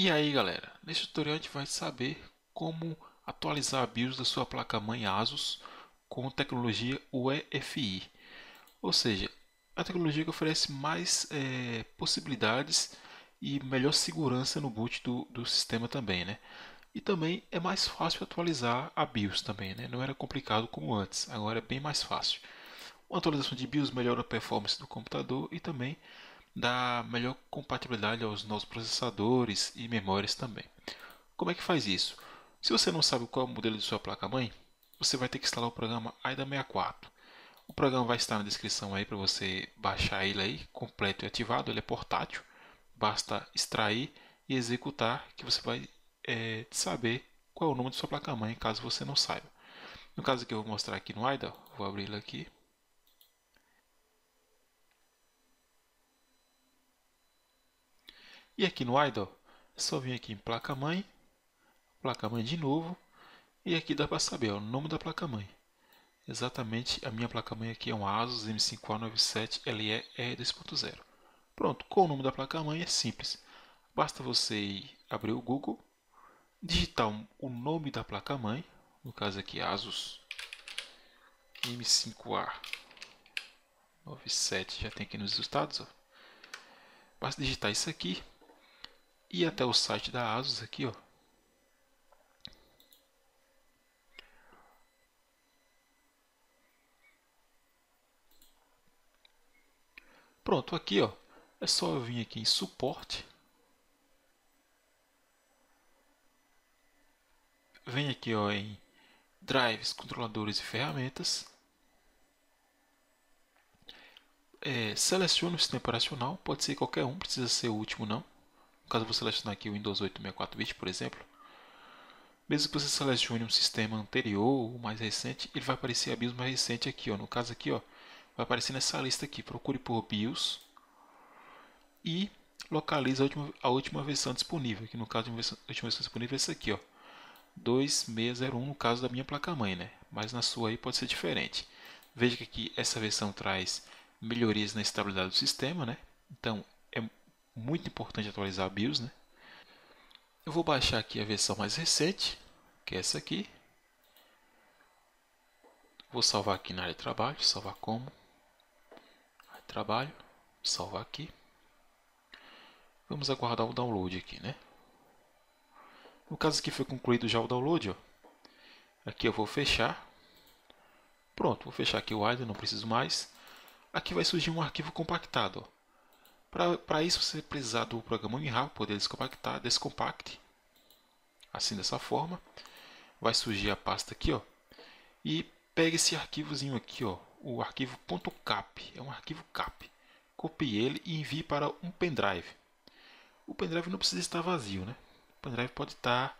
E aí galera, neste tutorial a gente vai saber como atualizar a BIOS da sua placa-mãe ASUS com tecnologia UEFI, ou seja, a tecnologia que oferece mais é, possibilidades e melhor segurança no boot do, do sistema também, né? E também é mais fácil atualizar a BIOS também, né? Não era complicado como antes, agora é bem mais fácil. Uma atualização de BIOS melhora a performance do computador e também dá melhor compatibilidade aos novos processadores e memórias também. Como é que faz isso? Se você não sabe qual é o modelo de sua placa-mãe, você vai ter que instalar o programa AIDA64. O programa vai estar na descrição aí para você baixar ele aí, completo e ativado, ele é portátil. Basta extrair e executar que você vai é, saber qual é o nome de sua placa-mãe, caso você não saiba. No caso que eu vou mostrar aqui no AIDA, vou abri-lo aqui. E aqui no idle, é só vim aqui em placa-mãe, placa-mãe de novo, e aqui dá para saber ó, o nome da placa-mãe. Exatamente, a minha placa-mãe aqui é um ASUS M5A97LE E2.0. Pronto, com o nome da placa-mãe é simples. Basta você abrir o Google, digitar o nome da placa-mãe, no caso aqui ASUS M5A 97, já tem aqui nos resultados. Ó. Basta digitar isso aqui, ir até o site da ASUS aqui, ó. Pronto, aqui ó, é só eu vir aqui em suporte. Vem aqui ó, em drives, controladores e ferramentas. É, o sistema operacional, pode ser qualquer um, precisa ser o último não. Caso você selecionar aqui o Windows 8 bit por exemplo, mesmo que você selecione um sistema anterior ou mais recente, ele vai aparecer a BIOS mais recente aqui, ó. no caso aqui, ó, vai aparecer nessa lista aqui, procure por BIOS e localize a última, a última versão disponível, que no caso a última versão disponível é essa aqui, ó, 2601 no caso da minha placa-mãe, né? mas na sua aí pode ser diferente. Veja que aqui essa versão traz melhorias na estabilidade do sistema, né? então muito importante atualizar a BIOS, né? Eu vou baixar aqui a versão mais recente, que é essa aqui. Vou salvar aqui na área de trabalho, salvar como, área de trabalho, salvar aqui. Vamos aguardar o download aqui, né? No caso aqui foi concluído já o download, ó. Aqui eu vou fechar. Pronto, vou fechar aqui o IDE, não preciso mais. Aqui vai surgir um arquivo compactado, ó. Para isso, você precisar do programa WinRAR, para poder descompactar, descompacte. Assim, dessa forma, vai surgir a pasta aqui, ó. E pega esse arquivozinho aqui, ó, o arquivo .cap, é um arquivo cap. Copie ele e envie para um pendrive. O pendrive não precisa estar vazio, né? O pendrive pode estar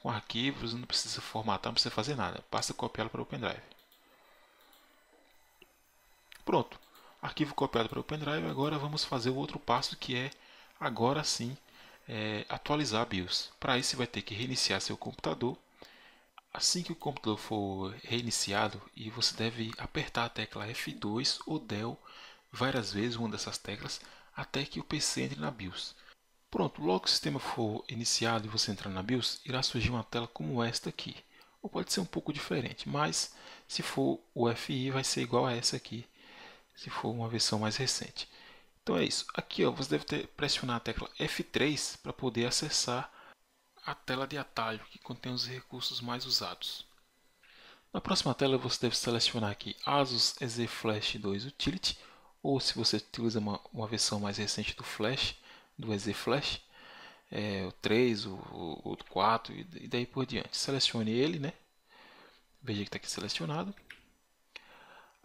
com arquivos, não precisa formatar, não precisa fazer nada. Basta copiá-lo para o pendrive. Pronto. Arquivo copiado para o pendrive. Agora vamos fazer o outro passo que é, agora sim, é, atualizar a BIOS. Para isso, você vai ter que reiniciar seu computador. Assim que o computador for reiniciado, e você deve apertar a tecla F2 ou DEL várias vezes, uma dessas teclas, até que o PC entre na BIOS. Pronto, logo que o sistema for iniciado e você entrar na BIOS, irá surgir uma tela como esta aqui. Ou pode ser um pouco diferente, mas se for o FI vai ser igual a essa aqui, se for uma versão mais recente. Então é isso. Aqui ó, você deve ter pressionado a tecla F3 para poder acessar a tela de atalho que contém os recursos mais usados. Na próxima tela você deve selecionar aqui ASUS EZ Flash 2 Utility ou se você utiliza uma, uma versão mais recente do Flash, do EZ Flash, é, o 3, o, o 4 e daí por diante. Selecione ele, né? Veja que está aqui selecionado.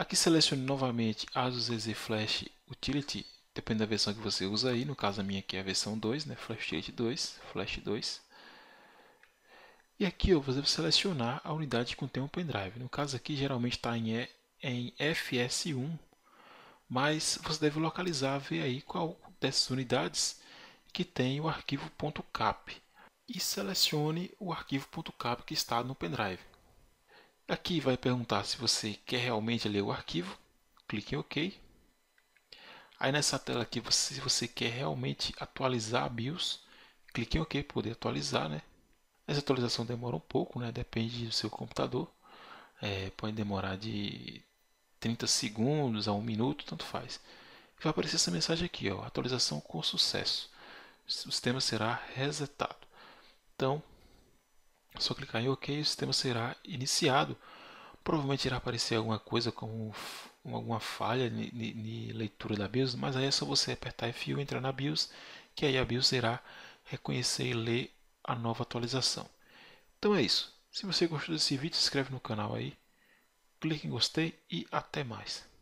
Aqui selecione novamente ASUS EZ Flash Utility, depende da versão que você usa aí, no caso a minha aqui é a versão 2, né? Flash Utility 2, Flash 2. E aqui ó, você vai selecionar a unidade que contém um pendrive, no caso aqui geralmente está em, em FS1, mas você deve localizar, ver aí qual dessas unidades que tem o arquivo .cap e selecione o arquivo .cap que está no pendrive. Aqui vai perguntar se você quer realmente ler o arquivo. Clique em OK. Aí nessa tela aqui, você, se você quer realmente atualizar a BIOS, clique em OK para poder atualizar. Né? Essa atualização demora um pouco, né? depende do seu computador. É, pode demorar de 30 segundos a 1 minuto, tanto faz. Vai aparecer essa mensagem aqui, ó, atualização com sucesso. O sistema será resetado. Então, só clicar em OK e o sistema será iniciado. Provavelmente irá aparecer alguma coisa como alguma falha de leitura da BIOS, mas aí é só você apertar F1 e entrar na BIOS, que aí a BIOS irá reconhecer e ler a nova atualização. Então é isso. Se você gostou desse vídeo, se inscreve no canal aí, clique em gostei e até mais.